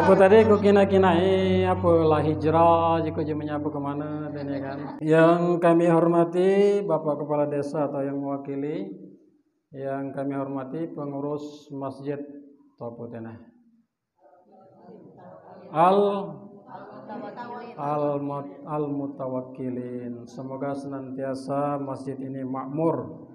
Aku tadi aku kina-kinai apalah hijrah, jika menyapu kemana dan ya kan. Yang kami hormati Bapak Kepala Desa atau yang mewakili, yang kami hormati pengurus Masjid Tena. Al Al, al Mutawakilin. Semoga senantiasa masjid ini makmur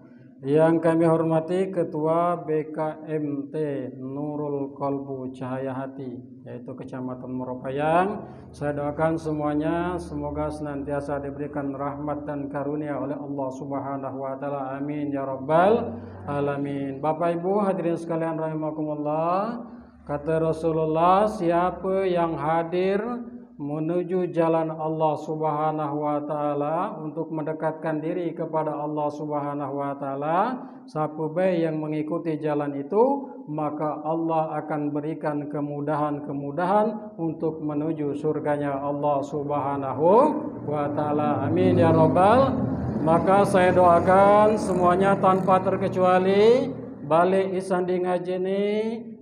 yang kami hormati Ketua BKMT Nurul Kolbu Cahaya Hati yaitu Kecamatan Meropayang. Saya doakan semuanya semoga senantiasa diberikan rahmat dan karunia oleh Allah Subhanahu wa taala. Amin ya rabbal alamin. Bapak Ibu hadirin sekalian rahimakumullah. Kata Rasulullah, siapa yang hadir menuju jalan Allah Subhanahu wa taala untuk mendekatkan diri kepada Allah Subhanahu wa taala baik yang mengikuti jalan itu maka Allah akan berikan kemudahan-kemudahan untuk menuju surganya Allah Subhanahu wa taala amin ya rabbal maka saya doakan semuanya tanpa terkecuali balik isanding ngaji ini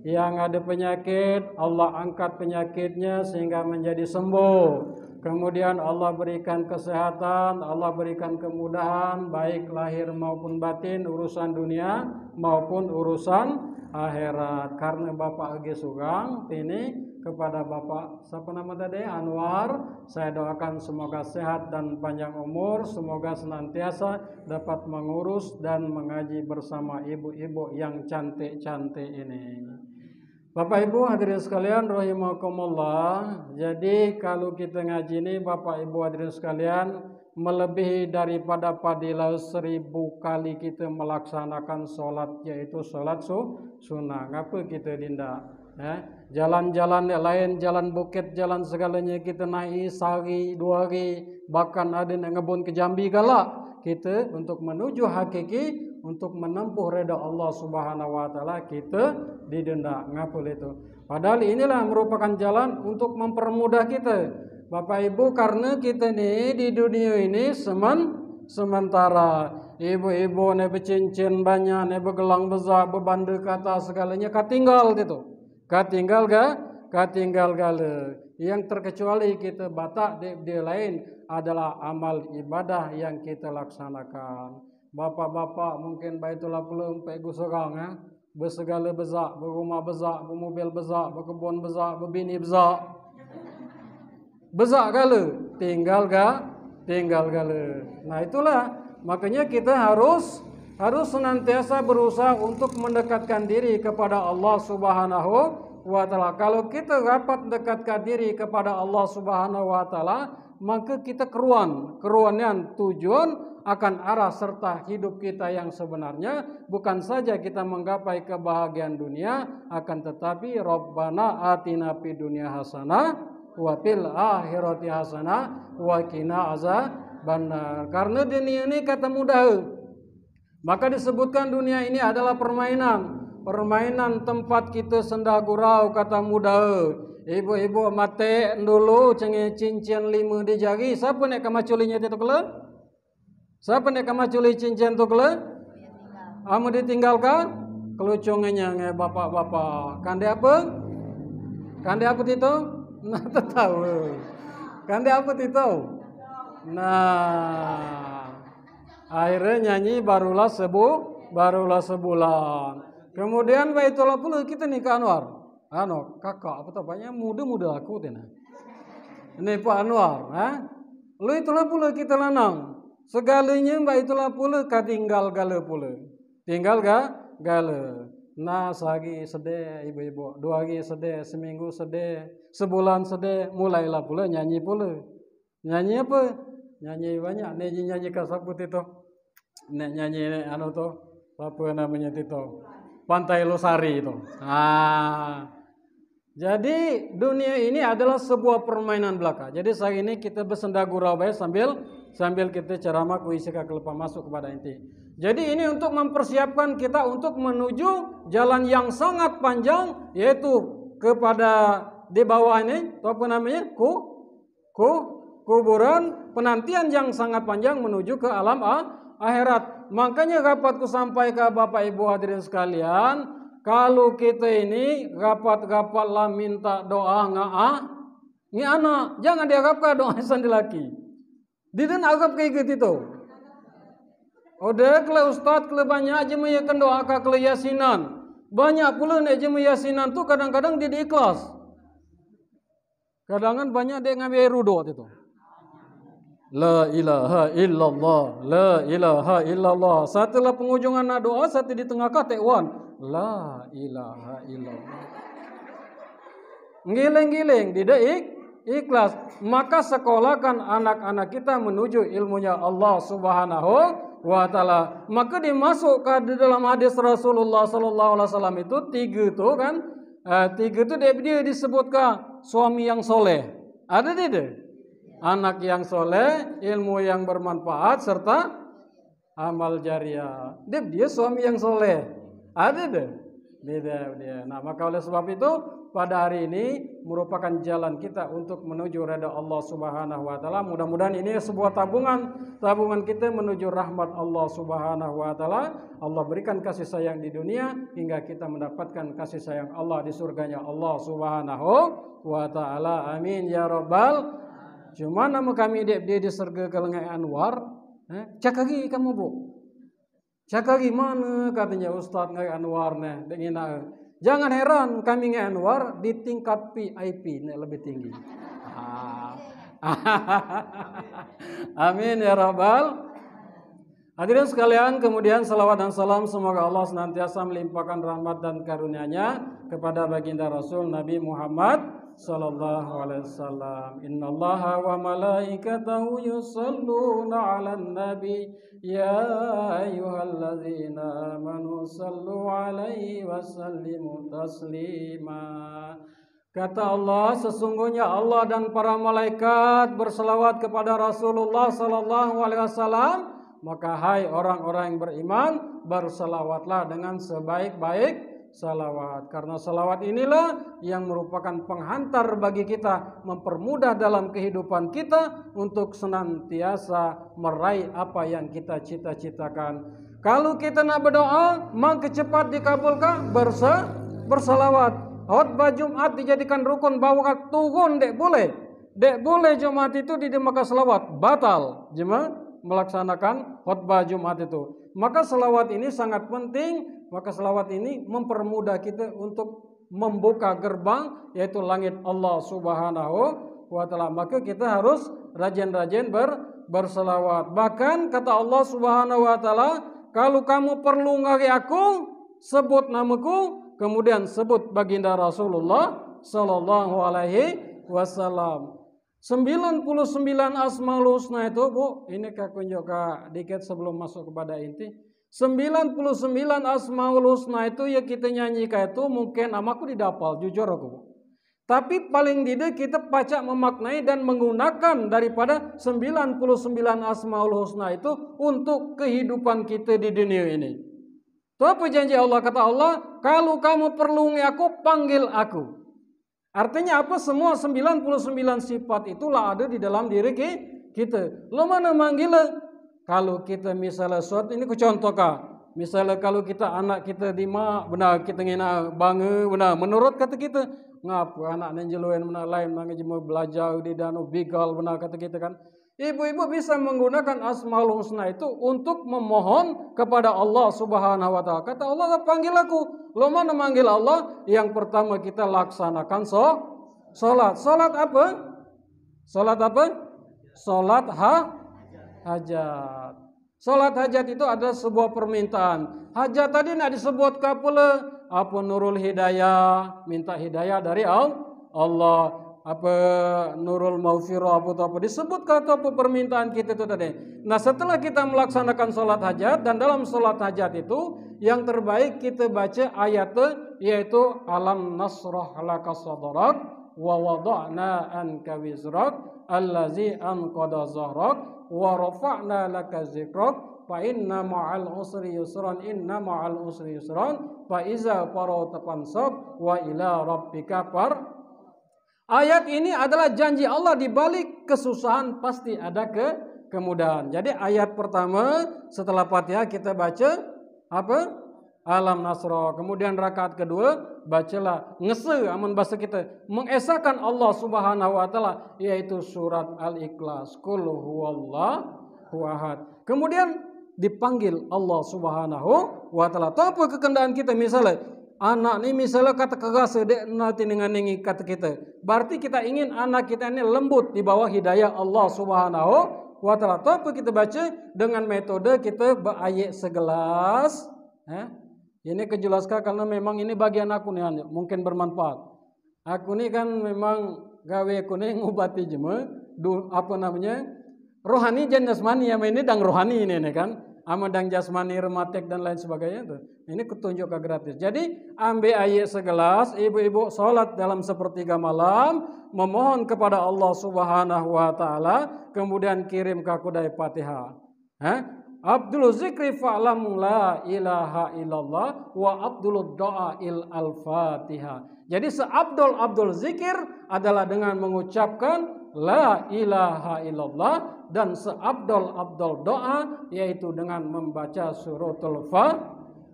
yang ada penyakit, Allah angkat penyakitnya sehingga menjadi sembuh. Kemudian Allah berikan kesehatan, Allah berikan kemudahan baik lahir maupun batin urusan dunia maupun urusan akhirat. Karena Bapak Agi Sugang ini kepada Bapak siapa nama tadi Anwar, saya doakan semoga sehat dan panjang umur, semoga senantiasa dapat mengurus dan mengaji bersama ibu-ibu yang cantik-cantik ini. Bapak Ibu hadirin sekalian rahimakumullah. Jadi kalau kita ngaji ini Bapak Ibu hadirin sekalian melebihi daripada pada seribu kali kita melaksanakan sholat yaitu sholat su, sunnah. Ngapa kita dinda? Ya? Jalan-jalan lain, jalan bukit, jalan segalanya kita naik sehari, dua hari, bahkan ada yang ngebun ke Jambi galak kita untuk menuju hakiki untuk menempuh reda Allah Subhanahu wa taala kita didenda ngapul itu. Padahal inilah merupakan jalan untuk mempermudah kita. Bapak Ibu karena kita nih di dunia ini semen sementara ibu-ibu ne cincin banyak ne gelang besar bebandel kata segalanya katinggal gitu. Katinggal ga? Katinggal gale. Yang terkecuali kita batak di, di lain adalah amal ibadah yang kita laksanakan bapak-bapak mungkin baitulah pelung pegu sorang ya. Bersegala bezak, berumah bezak, bermobil bezak, berkebun bezak, berbini bezak. Bezak gala, tinggal ga, tinggal gala. Nah itulah makanya kita harus harus senantiasa berusaha untuk mendekatkan diri kepada Allah Subhanahu wa taala. Kalau kita rapat mendekatkan diri kepada Allah Subhanahu wa taala, maka kita keruan. Keruannya tujuan akan arah serta hidup kita yang sebenarnya bukan saja kita menggapai kebahagiaan dunia akan tetapi Rabbana atina fi dunia hasanah wa fil akhirati hasanah wa aza banna. Karena dunia ini kata mudah. Maka disebutkan dunia ini adalah permainan, permainan tempat kita sendagurau kata mudah Ibu-ibu mate dulu cengi cincin lima di jari. Siapa nek kamaculinya itu kele? Siapa nek kamaculi cincin itu kele? Kamu ditinggalkan? Kelucungnya nge bapak-bapak. Kande apa? Kande apa itu? Nah tahu. Kande apa itu? Nah. Akhirnya nyanyi barulah sebu, barulah sebulan. Kemudian baitullah pula kita nikah Anwar. Ano, kakak apa tapanya muda-muda aku tena. Ini Pak Anwar, ha? Lu itulah pula kita lanang. Segalanya mbak itulah pula ka tinggal gala pula. Tinggal ga gala. Nah, sehari sedih ibu-ibu, dua hari sedih, seminggu sedih, sebulan sedih, mulailah pula nyanyi pula. Nyanyi apa? Nyanyi banyak, nyanyi nyanyi ka sapu itu. Nek nyanyi nek anu to, apa namanya itu? Pantai Losari itu. Ah. Jadi dunia ini adalah sebuah permainan belaka. Jadi saat ini kita bersenda gurau baik sambil sambil kita ceramah kuisi kelepa masuk kepada inti. Jadi ini untuk mempersiapkan kita untuk menuju jalan yang sangat panjang yaitu kepada di bawah ini apa namanya ku ku kuburan penantian yang sangat panjang menuju ke alam a, ah, akhirat. Makanya rapatku sampai ke Bapak Ibu hadirin sekalian, kalau kita ini rapat-rapatlah minta doa nggak ah, ni anak jangan diharapkan doa sandi laki. Didin agap kayak gitu itu. Ode oh, kle ustad kle banyak aja meyakan doa kak kle yasinan. Banyak pula nek aja yasinan tu kadang-kadang dia ikhlas. Kadang kadang banyak dia ngambil rudo itu. La ilaha illallah, la ilaha illallah. Setelah pengujungan anak doa, satu di tengah kata tekwan. La ilaha illallah. Ngiling-ngiling, tidak ik, ikhlas. Maka sekolahkan anak-anak kita menuju ilmunya Allah subhanahu wa ta'ala. Maka dimasukkan di dalam hadis Rasulullah sallallahu alaihi wasallam itu tiga itu kan. Eh, tiga itu dia disebutkan suami yang soleh. Ada tidak? anak yang soleh, ilmu yang bermanfaat, serta amal jariah. Dia, dia suami yang soleh. Ada deh, Beda dia. Nah, maka oleh sebab itu pada hari ini merupakan jalan kita untuk menuju reda Allah Subhanahu wa taala. Mudah-mudahan ini sebuah tabungan, tabungan kita menuju rahmat Allah Subhanahu wa taala. Allah berikan kasih sayang di dunia hingga kita mendapatkan kasih sayang Allah di surganya Allah Subhanahu wa taala. Amin ya rabbal Cuma nama kami dia di surga kelengai Anwar. Eh, cak lagi kamu bu jaga gimana katanya Ustadz ngai Anwar nih dengan e. Jangan heran kami ngai Anwar di tingkat VIP nih lebih tinggi. Amin ya rabbal Hadirin sekalian, kemudian salawat dan salam semoga Allah senantiasa melimpahkan rahmat dan karunia-Nya kepada baginda Rasul Nabi Muhammad sallallahu alaihi wasallam innallaha wa malaikatahu yusalluna 'alan nabi ya ayyuhalladzina amanu sallu 'alaihi wa sallimu taslima Kata Allah, sesungguhnya Allah dan para malaikat berselawat kepada Rasulullah Sallallahu Alaihi Wasallam. Maka hai orang-orang yang beriman, berselawatlah dengan sebaik-baik salawat. Karena salawat inilah yang merupakan penghantar bagi kita, mempermudah dalam kehidupan kita untuk senantiasa meraih apa yang kita cita-citakan. Kalau kita nak berdoa, mang kecepat dikabulkan bersa bersalawat. Khotbah Jumat dijadikan rukun bawa turun dek boleh. Dek boleh Jumat itu di maka selawat batal jemaah melaksanakan khotbah Jumat itu. Maka selawat ini sangat penting maka selawat ini mempermudah kita untuk membuka gerbang yaitu langit Allah Subhanahu wa taala. Maka kita harus rajin-rajin ber berselawat. Bahkan kata Allah Subhanahu wa taala, kalau kamu perlu ngari aku, sebut namaku, kemudian sebut baginda Rasulullah sallallahu alaihi wasallam. 99 asmaul husna itu Bu, ini kakunjuk dikit sebelum masuk kepada inti. 99 asmaul husna itu ya kita nyanyikan itu mungkin namaku didapal jujur aku. Tapi paling tidak kita pacak memaknai dan menggunakan daripada 99 asmaul husna itu untuk kehidupan kita di dunia ini. Itu apa janji Allah? Kata Allah, kalau kamu perlu aku, panggil aku. Artinya apa? Semua 99 sifat itulah ada di dalam diri kita. Lo mana manggil kalau kita misalnya suatu ini ku contohkan misalnya kalau kita anak kita di mak benar kita ngena bangga benar menurut kata kita ngapa anak nenjeluan benar lain benar jemu belajar di danau bigal benar kata kita kan Ibu-ibu bisa menggunakan asmaul husna itu untuk memohon kepada Allah Subhanahu wa taala. Kata Allah, "Panggil aku." Lo mana manggil Allah? Yang pertama kita laksanakan so salat. Salat apa? Salat apa? Salat ha hajat. Salat hajat itu adalah sebuah permintaan. Hajat tadi nak disebut kapula apa nurul hidayah, minta hidayah dari Allah. Apa nurul maufiro apa tu apa disebut kata apa permintaan kita itu tadi. Nah setelah kita melaksanakan salat hajat dan dalam salat hajat itu yang terbaik kita baca ayat yaitu alam nasrah laka sadrak wa wada'na anka wizrak allazi anqada zahrak wa rafa'na laka zikrak fa inna ma'al usri yusran inna ma'al usri yusran fa iza faragta fansab wa ila rabbika far Ayat ini adalah janji Allah di balik kesusahan pasti ada ke kemudahan. Jadi ayat pertama setelah Fatihah kita baca apa? alam nasro. Kemudian rakaat kedua bacalah ngese aman bahasa kita mengesahkan Allah Subhanahu wa taala yaitu surat Al-Ikhlas. Qul huwallahu ahad. Kemudian dipanggil Allah Subhanahu wa taala. Apa kekendaan kita misalnya anak ini misalnya kata kekasih dek nanti dengan ini kata kita. Berarti kita ingin anak kita ini lembut di bawah hidayah Allah Subhanahu wa taala. Apa kita baca dengan metode kita beayek segelas, eh? Ini kejelaskan karena memang ini bagian aku nih mungkin bermanfaat. Aku ini kan memang gawe aku nih ngubati jema du, apa namanya rohani dan jasmani ya ini dang rohani ini nih kan ama dang jasmani rematik dan lain sebagainya tuh. Ini ketunjuk ke gratis. Jadi ambil ayat segelas ibu-ibu sholat dalam sepertiga malam memohon kepada Allah Subhanahu wa taala kemudian kirim ke aku dari Hah? Abdul zikri fa'lam la ilaha illallah wa abdul doa il al-fatiha. Jadi seabdul abdul zikir adalah dengan mengucapkan la ilaha illallah dan seabdul abdul doa yaitu dengan membaca suratul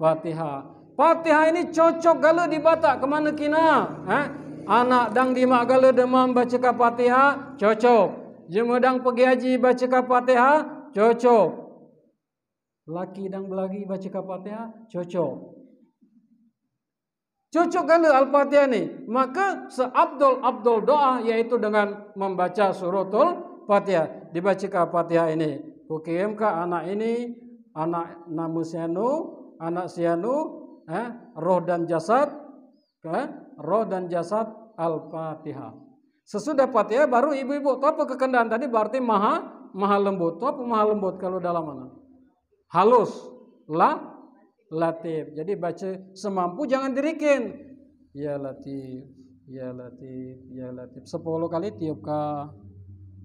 fatihah. Fatihah ini cocok kalau dibaca kemana kina? Eh? Anak dang di mak demam baca Fatihah cocok. Jemudang pergi haji baca Fatihah cocok laki dan belagi baca Al-Fatihah cocok. Cocok kali Al-Fatihah ini Maka seabdul abdul doa yaitu dengan membaca suratul Fatihah. Dibaca Al-Fatihah ini. ke anak ini, anak namu sianu, anak sianu, eh, roh dan jasad, eh, roh dan jasad Al-Fatihah. Sesudah Fatihah baru ibu-ibu. apa kekendaan tadi berarti maha maha lembut. apa maha lembut kalau dalam anak? halus la latif jadi baca semampu jangan dirikin ya latif ya latif ya latif 10 kali tiup ka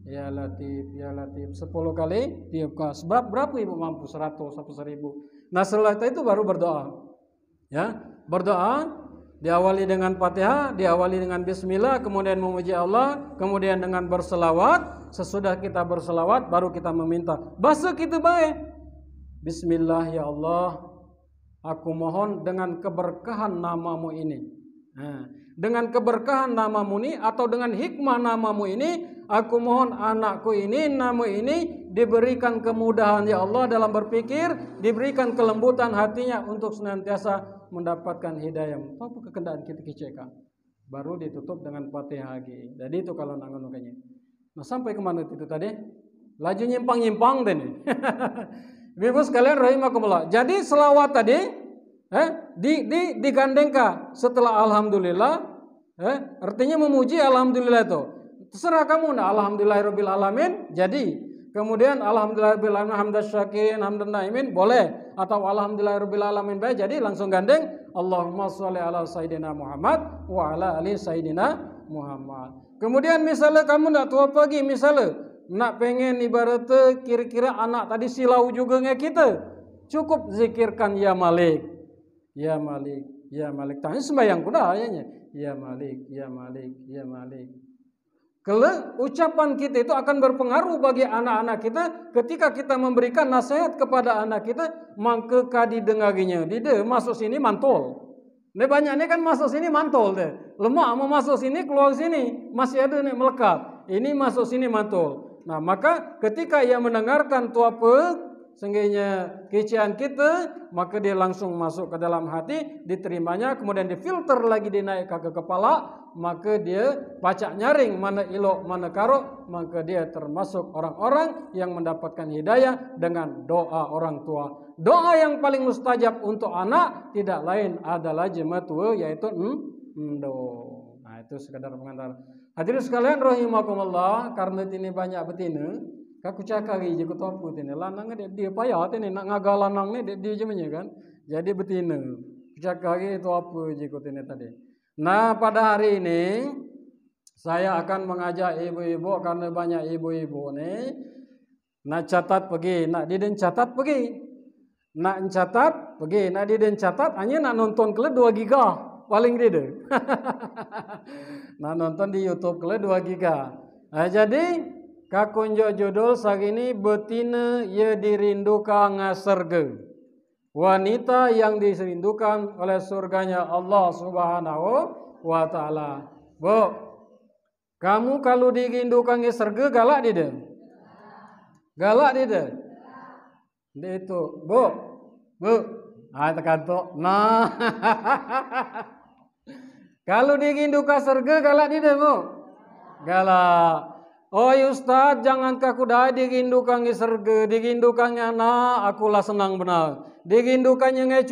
Ya Latif, Ya Latif. 10 kali tiup ka Sebab berapa ibu mampu? 100 atau 1000. Nah setelah itu baru berdoa. Ya, berdoa diawali dengan Fatihah, diawali dengan bismillah, kemudian memuji Allah, kemudian dengan berselawat. Sesudah kita berselawat baru kita meminta. bahasa kita baik. Bismillah ya Allah, aku mohon dengan keberkahan namamu ini. Nah, dengan keberkahan namamu ini atau dengan hikmah namamu ini, aku mohon anakku ini, namu ini diberikan kemudahan ya Allah dalam berpikir, diberikan kelembutan hatinya untuk senantiasa mendapatkan hidayah. Apa kekendaan kita kiceka? Baru ditutup dengan patih lagi. Jadi itu kalau kayaknya. Nah sampai kemana itu tadi? Laju nyimpang-nyimpang deh nih. Bibu sekalian rahimakumullah. Jadi selawat tadi eh, di, di, digandengkan setelah alhamdulillah eh, artinya memuji alhamdulillah itu. Terserah kamu nah alhamdulillahirabbil alamin. Jadi kemudian alhamdulillahirabbil alamin hamdan naimin boleh atau alhamdulillahirabbil alamin baik. Jadi langsung gandeng Allahumma shalli ala sayidina Muhammad wa ala ali sayidina Muhammad. Kemudian misalnya kamu tidak tua pagi misalnya nak pengen ibaratnya kira-kira anak tadi silau juga nge kita cukup zikirkan ya Malik ya Malik ya Malik tanya sembahyang kuda ayahnya ya Malik ya Malik ya Malik Kele, ucapan kita itu akan berpengaruh bagi anak-anak kita ketika kita memberikan nasihat kepada anak kita mangke kadi dengaginya dide masuk sini mantol Nah banyaknya kan masuk sini mantul deh. Lemak mau masuk sini keluar sini masih ada nih melekat. Ini masuk sini mantul. Nah, maka ketika ia mendengarkan tua pe sehingga kecian kita, maka dia langsung masuk ke dalam hati, diterimanya, kemudian difilter lagi dinaikkan ke kepala, maka dia pacak nyaring mana ilok mana karok, maka dia termasuk orang-orang yang mendapatkan hidayah dengan doa orang tua. Doa yang paling mustajab untuk anak tidak lain adalah jemaat tua yaitu endo. Hmm, hmm, do nah itu sekedar pengantar. Hadirin sekalian rahimakumullah, karena tini banyak betina, kaku cakari je ketua apa tini. Lanang dia, dia payah tini, nak ngaga lanang ni, dia, dia je punya kan. Jadi betina, cakari itu apa je ketua tadi. Nah, pada hari ini, saya akan mengajak ibu-ibu, karena banyak ibu-ibu ni, nak catat pergi, nak didin catat pergi. Nak catat pergi, nak didin catat, hanya nak nonton kele 2 gigah. paling gede. nah nonton di YouTube kalian 2 giga. Nah, jadi kakunjo judul saat ini betina ye dirindukan ngaserge. Wanita yang dirindukan oleh surganya Allah Subhanahu wa taala. Bu, kamu kalau dirindukan ngaserge galak tidak? Galak tidak? Itu, bu, bu, ah terkantuk. Nah, Kalau dia rindu ke surga, galak dia tu. Galak. Oi oh, ya ustaz, jangan ke aku dah dirindukan ke surga. Dirindukan ke anak, akulah senang benar. Dirindukan ke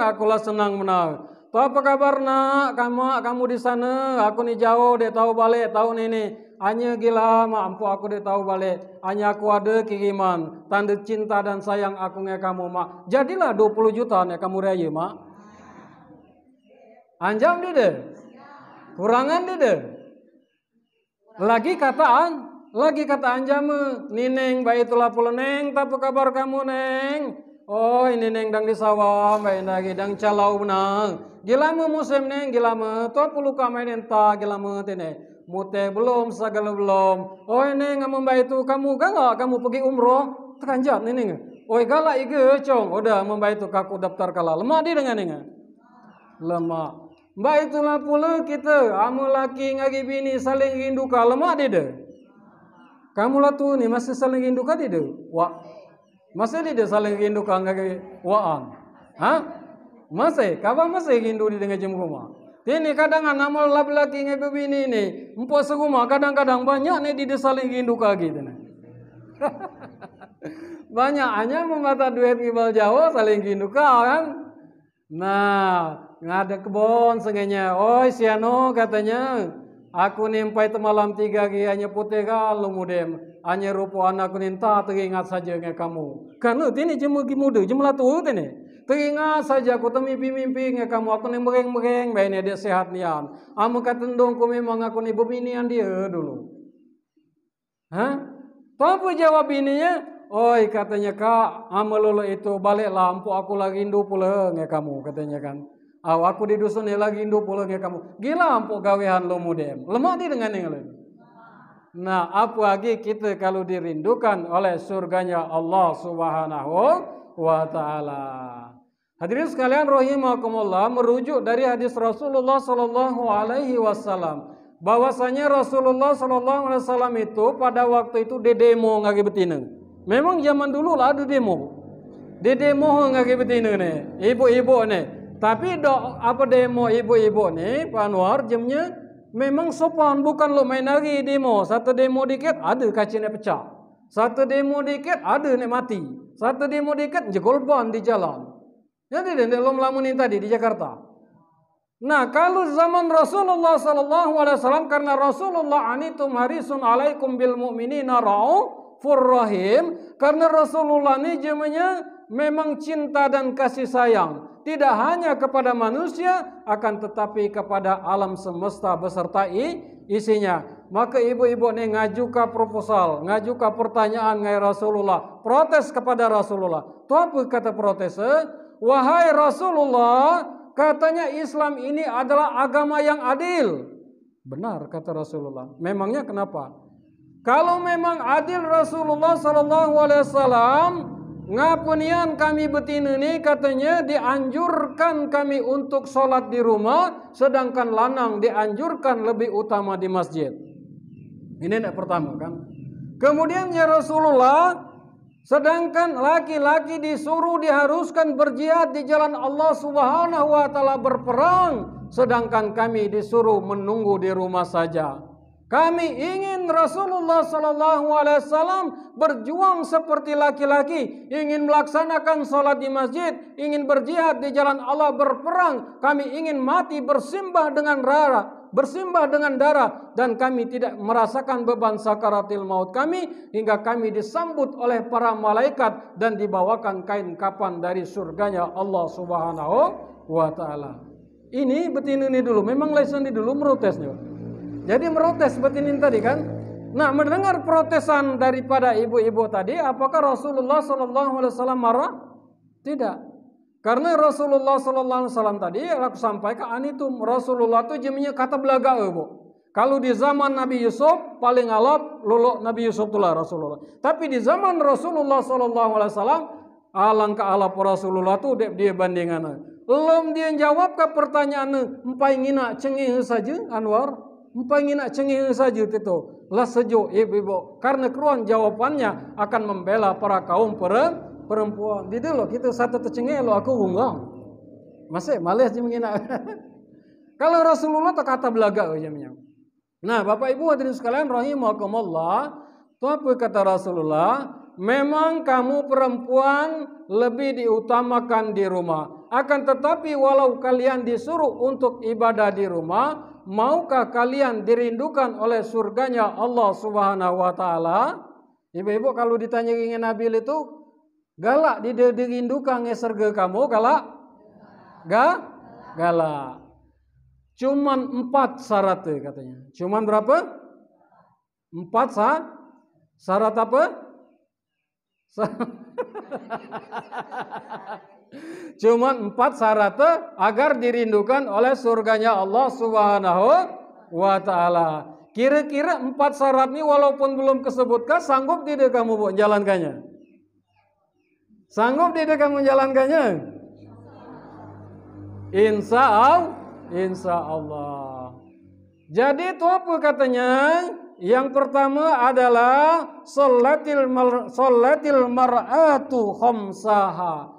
aku lah senang benar. Tu apa kabar nak? Kamu, kamu di sana, aku ni jauh, dia tahu balik, tahu ni ni. Hanya gila, mak, ampu aku dia tahu balik. Hanya aku ada kiriman, tanda cinta dan sayang aku ke kamu, mak. Jadilah 20 juta ni kamu raya, mak. Anjam dedir. Kurangan dedir. Lagi kataan, lagi kata jamu nineng bayi tulah neng, tapi kabar kamu neng. Oh ini neng dang di sawah, bayi lagi dang calau nang. Gilamu musim neng, gilamu tuh puluh kamen enta, gilamu tine. Mute belum, segala belum. Oh ini ngamu bayi itu kamu galak, kamu pergi umroh, tekanjat neng. Oh galak ige cong, udah membayi itu kaku daftar kalah. Lemah dia dengan neng, Lemah. Mbak itulah pula kita Amu laki ngagi bini saling rindu Lemak tidak Kamu lah tu ni masih saling rindu kah tidak Wah Masih tidak saling rindu kah Wah Wa'an Ha? Masih Kapan masih rindu di dengan jemur rumah ini kadang anak laki ngagi bini ni Empat serumah kadang-kadang banyak ni Dia saling rindu kah gitu ni Banyak hanya memata duit kibal Jawa saling rindu kah kan Nah, ngada kebon sengenya. Oi siano katanya. Aku nimpai temalam tiga hari hanya putih kalau mudem. Hanya rupa anak aku ninta teringat saja dengan kamu. Karena ini jemu muda, jemulah eh, tu ini. Teringat saja aku temi mimpi dengan kamu. Aku ni mereng-mereng baiknya dia sehat ni. Amu kata ku memang aku ni berminian dia dulu. Hah? Apa jawab ininya? Oi katanya kak, amalolo itu balik lampu aku lagi indu pula ya kamu katanya kan. Aw aku di dusun ya lagi indu pula ya kamu. Gila lampu gawehan lo mudem. Lemah di dengan yang lain. Nah, lagi kita kalau dirindukan oleh surganya Allah Subhanahu wa taala. Hadirin sekalian rahimakumullah merujuk dari hadis Rasulullah sallallahu alaihi wasallam bahwasanya Rasulullah sallallahu alaihi wasallam itu pada waktu itu dedemo ngagi betineng. Memang zaman dulu lah ada demo. Dia demo dengan kita betina ni. Ibu-ibu ni. Tapi dok apa demo ibu-ibu ni, Pak Anwar, jamnya memang sopan. Bukan lo main hari demo. Satu demo dikit, ada kaca nak pecah. Satu demo dikit, ada nak mati. Satu demo dikit, jegolban di jalan. Jadi dia nak lom-lamu ni tadi di Jakarta. Nah, kalau zaman Rasulullah SAW, karena Rasulullah anitum harisun alaikum bil mu'minina ra'u, furrohim karena Rasulullah ini jemanya memang cinta dan kasih sayang tidak hanya kepada manusia akan tetapi kepada alam semesta beserta i, isinya maka ibu-ibu ini ngajuka proposal ngajuka pertanyaan ngai Rasulullah protes kepada Rasulullah tu apa kata protes eh? wahai Rasulullah katanya Islam ini adalah agama yang adil benar kata Rasulullah memangnya kenapa kalau memang adil Rasulullah sallallahu alaihi wasallam ngapunian kami betina ini katanya dianjurkan kami untuk sholat di rumah sedangkan lanang dianjurkan lebih utama di masjid. Ini yang pertama kan? Kemudian ya Rasulullah sedangkan laki-laki disuruh diharuskan berjihad di jalan Allah Subhanahu wa taala berperang sedangkan kami disuruh menunggu di rumah saja. Kami ingin Rasulullah Sallallahu Alaihi Wasallam berjuang seperti laki-laki, ingin melaksanakan sholat di masjid, ingin berjihad di jalan Allah berperang. Kami ingin mati bersimbah dengan rara, bersimbah dengan darah, dan kami tidak merasakan beban sakaratil maut kami hingga kami disambut oleh para malaikat dan dibawakan kain kapan dari surganya Allah Subhanahu wa Ta'ala. Ini betin ini dulu, memang lesson ini dulu merutesnya. Jadi merotes seperti ini tadi kan. Nah, mendengar protesan daripada ibu-ibu tadi, apakah Rasulullah Shallallahu alaihi wasallam marah? Tidak. Karena Rasulullah Shallallahu alaihi wasallam tadi aku sampaikan itu Rasulullah itu jeminya kata belaga ibu. Eh, Kalau di zaman Nabi Yusuf paling alap lulu Nabi Yusuf itulah Rasulullah. Tapi di zaman Rasulullah Shallallahu alaihi wasallam alangkah alap Rasulullah tuh dia bandingannya. Belum dia jawab ke pertanyaan empai ngina cengih saja Anwar Empangi nak cengih saja itu. Lah sejuk ibu eh, bibo. Karena keruan jawabannya akan membela para kaum perempuan. Itu lo, kita satu tercengih lo. aku hunggong. Masih malas sih mengina. Kalau Rasulullah tak kata belaga ujamnya. Nah bapak ibu hadirin sekalian rahimahumullah. Itu apa kata Rasulullah? Memang kamu perempuan lebih diutamakan di rumah. Akan tetapi walau kalian disuruh untuk ibadah di rumah, maukah kalian dirindukan oleh surganya Allah Subhanahu wa taala? Ibu-ibu kalau ditanya ingin Nabil itu galak dirindukan ngeserge ya kamu galak? Ga? Galak. Cuman empat syarat katanya. Cuman berapa? Empat sah? Syarat apa? Syarat. Cuma empat syarat eh, agar dirindukan oleh surganya Allah Subhanahu wa taala. Kira-kira empat syarat ini walaupun belum kesebutkan sanggup tidak kamu bu menjalankannya? Sanggup tidak kamu menjalankannya? Insya Allah, insya Allah. Jadi itu apa katanya? Yang pertama adalah solatil mar, solatil mar'atu khamsaha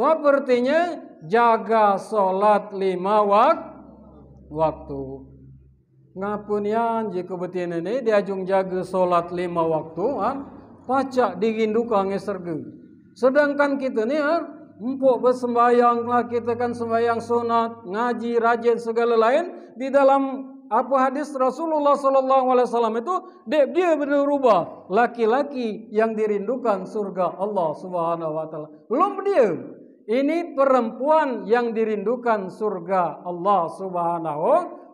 artinya jaga sholat lima wak waktu. Ngapunian jika betina ini diajung jaga sholat lima waktu. An, pacak digindukan ngesergu. Sedangkan kita ni an, empuk bersembayang lah kita kan sembayang sunat, ngaji, rajin segala lain di dalam apa hadis Rasulullah Sallallahu Alaihi Wasallam itu dek dia berubah laki-laki yang dirindukan surga Allah Subhanahu Wa Taala belum dia ini perempuan yang dirindukan surga Allah Subhanahu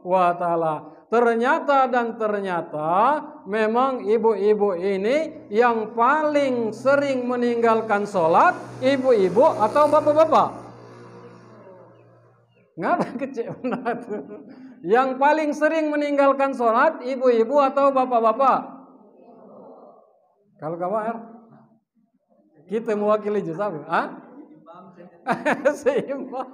wa taala. Ternyata dan ternyata memang ibu-ibu ini yang paling sering meninggalkan sholat ibu-ibu atau bapak-bapak. Ngapa ada kecewa Yang paling sering meninggalkan sholat ibu-ibu atau bapak-bapak. Kalau kamu er? kita mewakili Jusabi, ah? seimbang.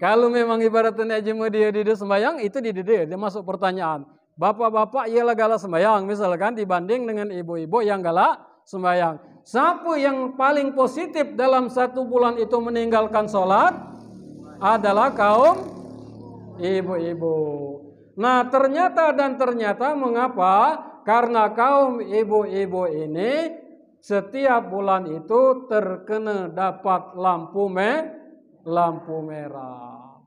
Kalau memang ibaratnya aja mau dia sembayang, itu didih, dia masuk pertanyaan. Bapak-bapak ialah galak sembayang, misalkan dibanding dengan ibu-ibu yang galak sembayang. Siapa yang paling positif dalam satu bulan itu meninggalkan sholat adalah kaum ibu-ibu. Nah ternyata dan ternyata mengapa? Karena kaum ibu-ibu ini setiap bulan itu terkena dapat lampu me, lampu merah.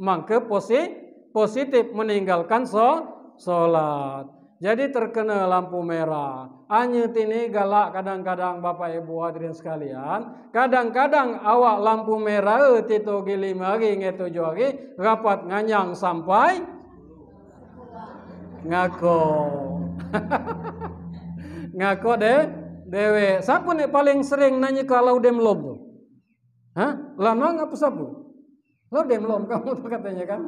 Maka positif, positif meninggalkan so, salat. Jadi terkena lampu merah. Anyut ini galak kadang-kadang Bapak Ibu hadirin sekalian. Kadang-kadang awak lampu merah itu eh, tito gili mari tujuh hari. rapat nganyang sampai ngako. ngako deh dewe siapa nih paling sering nanya kalau demlom tuh Hah? Lama ngapa siapa? Lo demlom kamu tuh katanya kan?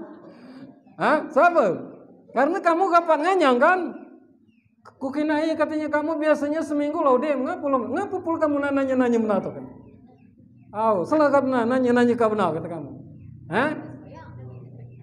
Hah? siapa? Karena kamu kapan nganyang kan? Kukina katanya kamu biasanya seminggu lo dem ngapa lo ngapa pul kamu nanya nanya menato kan? Aw, oh, nanya nanya kamu benar kata kamu. Hah?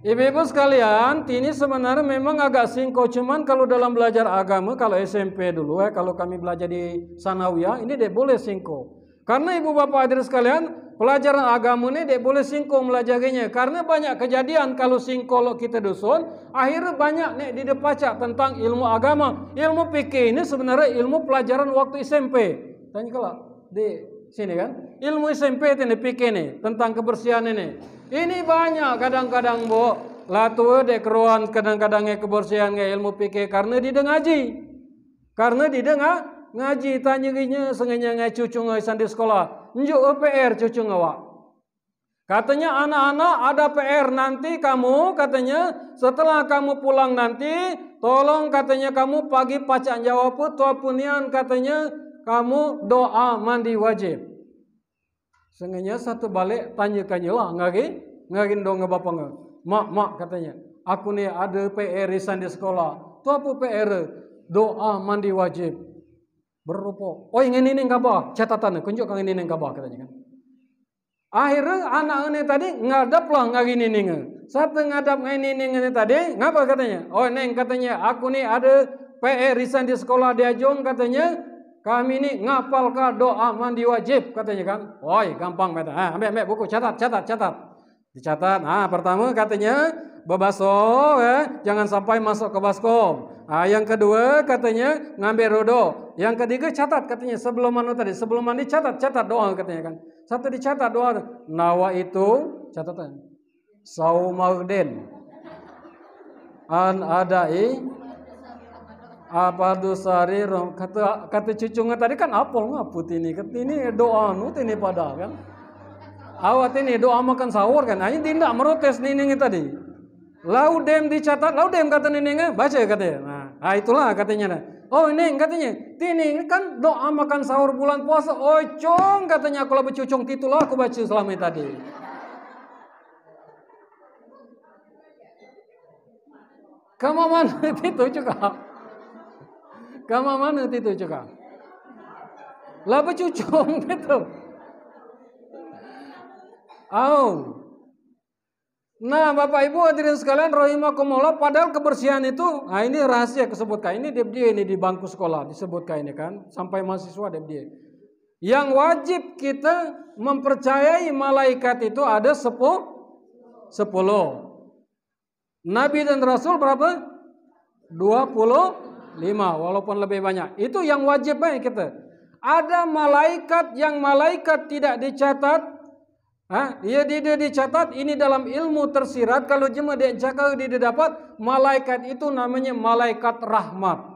Ibu-ibu sekalian, ini sebenarnya memang agak singkau cuman kalau dalam belajar agama kalau SMP dulu ya, kalau kami belajar di sanawiyah ini dia boleh singkau. Karena ibu bapak hadir sekalian, pelajaran agama ini dia boleh singkau melajarinya karena banyak kejadian kalau singkau lo kita dusun, akhirnya banyak nih di depacak tentang ilmu agama. Ilmu fikih ini sebenarnya ilmu pelajaran waktu SMP. Tanya kalau di sini kan, ilmu SMP ini fikih ini tentang kebersihan ini. Ini banyak kadang-kadang bu. Latu dekruan kadang-kadang kebersihan ke ilmu pikir karena didengaji. Karena didengar ngaji gini sengenya ngai cucu ngai sandi sekolah. Njuk PR cucu ngawa. Katanya anak-anak ada PR nanti kamu katanya setelah kamu pulang nanti tolong katanya kamu pagi pacan jawab tuapunian katanya kamu doa mandi wajib. Sengenya satu balik tanya lah ngagi ngarin dong ngapa nge. Mak mak katanya, aku ni ada PR di sekolah. Tu apa PR? Doa mandi wajib. Berupa. Oh ingin ini kabah catatan kunjuk kang ini kabah katanya kan. Akhirnya anak ini tadi ngadap lah ngagi ini nge. Satu ngadap ngari ini nge tadi ngapa katanya? Oh neng katanya aku ni ada PR risan di sekolah diajong katanya kami ini ngapalkah doa mandi wajib katanya kan. Woi, gampang beta. Ah, ambil ambil buku catat catat catat. Dicatat. Ah, pertama katanya bebaso eh, jangan sampai masuk ke baskom. Ah, yang kedua katanya ngambil rodo. Yang ketiga catat katanya sebelum mandi tadi, sebelum mandi catat catat doa katanya kan. Satu dicatat doa nawa itu catatan. Saumardin an adai apa dosari rom kata kata cucungnya tadi kan apol ngaput ini ini doa nut ini pada kan awat ini doa makan sahur kan ini tidak merotes nenengnya tadi laudem dicatat laudem kata nenengnya baca katanya nah, nah itulah katanya nah. oh ini katanya ini kan doa makan sahur bulan puasa oh cong katanya aku lebih cucung lah aku baca selama tadi Kamu mana itu juga. Kamu mana itu juga? Lah bercucung itu. Aum. Nah, Bapak Ibu hadirin sekalian rahimakumullah, padahal kebersihan itu, nah ini rahasia disebutkan. Ini dia ini di bangku sekolah disebutkan ini kan, sampai mahasiswa dia. Yang wajib kita mempercayai malaikat itu ada sepuluh. Sepuluh. Nabi dan Rasul berapa? Dua puluh lima walaupun lebih banyak. Itu yang wajib baik kita. Ada malaikat yang malaikat tidak dicatat. Ha? Dia dicatat ini dalam ilmu tersirat kalau jemaat dia jaga dia dapat malaikat itu namanya malaikat rahmat.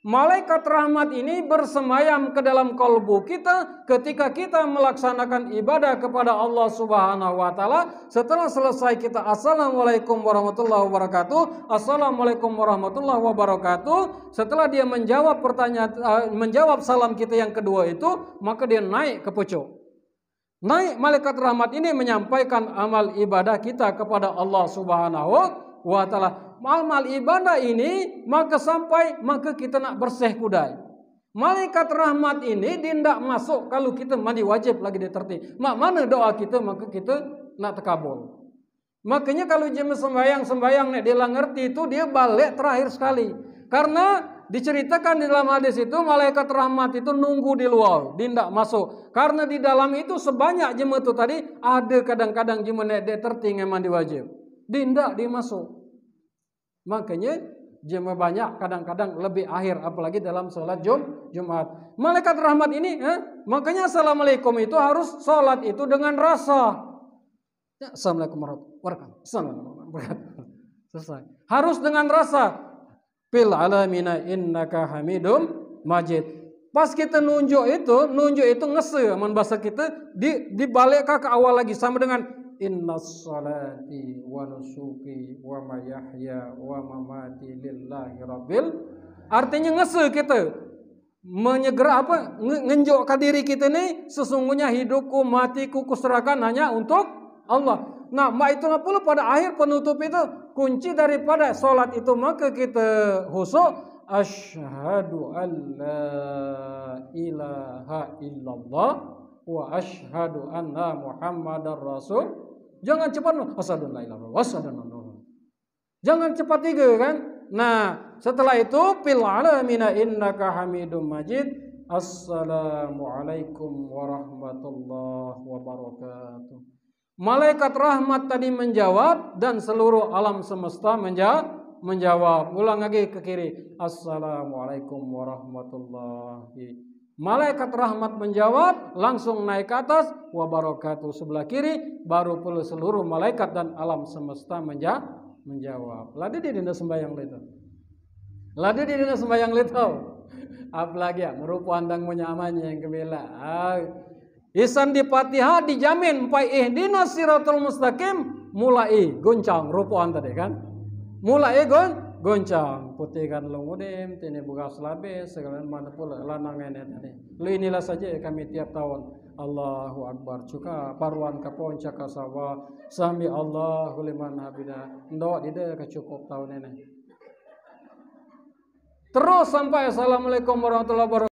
Malaikat rahmat ini bersemayam ke dalam kolbu kita ketika kita melaksanakan ibadah kepada Allah Subhanahu wa taala. Setelah selesai kita assalamualaikum warahmatullahi wabarakatuh, assalamualaikum warahmatullahi wabarakatuh. Setelah dia menjawab pertanyaan eh, menjawab salam kita yang kedua itu, maka dia naik ke pucuk. Naik malaikat rahmat ini menyampaikan amal ibadah kita kepada Allah Subhanahu wa taala amal ibadah ini maka sampai maka kita nak bersih kudai. Malaikat rahmat ini tidak masuk kalau kita mandi wajib lagi di tertib. Mak mana doa kita maka kita nak terkabul. Makanya kalau jemaah sembahyang sembahyang nek dia ngerti itu dia balik terakhir sekali. Karena diceritakan di dalam hadis itu malaikat rahmat itu nunggu di luar, tidak masuk. Karena di dalam itu sebanyak jemaah itu tadi ada kadang-kadang jemaah nek dia tertinggal mandi wajib. tidak dia masuk. Makanya jemaah banyak kadang-kadang lebih akhir apalagi dalam sholat Jum Jumat. Malaikat rahmat ini eh? makanya assalamualaikum itu harus sholat itu dengan rasa. Ya, assalamualaikum warahmatullahi wabarakatuh. Selesai. Harus dengan rasa. Fil alamina innaka hamidum majid. Pas kita nunjuk itu, nunjuk itu ngese, aman bahasa kita di dibalik ke awal lagi sama dengan inna salati wa nusuki wa mayahya wa mamati lillahi rabbil artinya ngesel kita menyegera apa ngenjok diri kita ni. sesungguhnya hidupku matiku kuserahkan hanya untuk Allah nah mak itulah pula pada akhir penutup itu kunci daripada sholat itu maka kita husuk ashadu an la ilaha illallah wa ashadu anna muhammadar rasul Jangan cepat Jangan cepat tiga kan? Nah, setelah itu fil alamin innaka hamidum majid. Assalamualaikum warahmatullahi wabarakatuh. Malaikat rahmat tadi menjawab dan seluruh alam semesta menjawab. menjawab. Ulang lagi ke kiri. Assalamualaikum warahmatullahi Malaikat rahmat menjawab, langsung naik ke atas, wa sebelah kiri, baru pula seluruh malaikat dan alam semesta menja menjawab. Lalu di dina sembahyang itu, lalu di dina sembahyang itu, Apalagi ya, merupu andang menyamannya yang kebela. Ah. Isan di patiha dijamin ih ihdina siratul mustaqim mulai guncang anda tadi kan. Mulai gun goncang putihkan lumudim tini buka selabe segala mana pula lanang ini tadi lu inilah saja kami tiap tahun Allahu Akbar cuka paruan ke poncak ke sawah sami Allahu liman habida Doa dide ke cukup tahun ini terus sampai assalamualaikum warahmatullahi wabarakatuh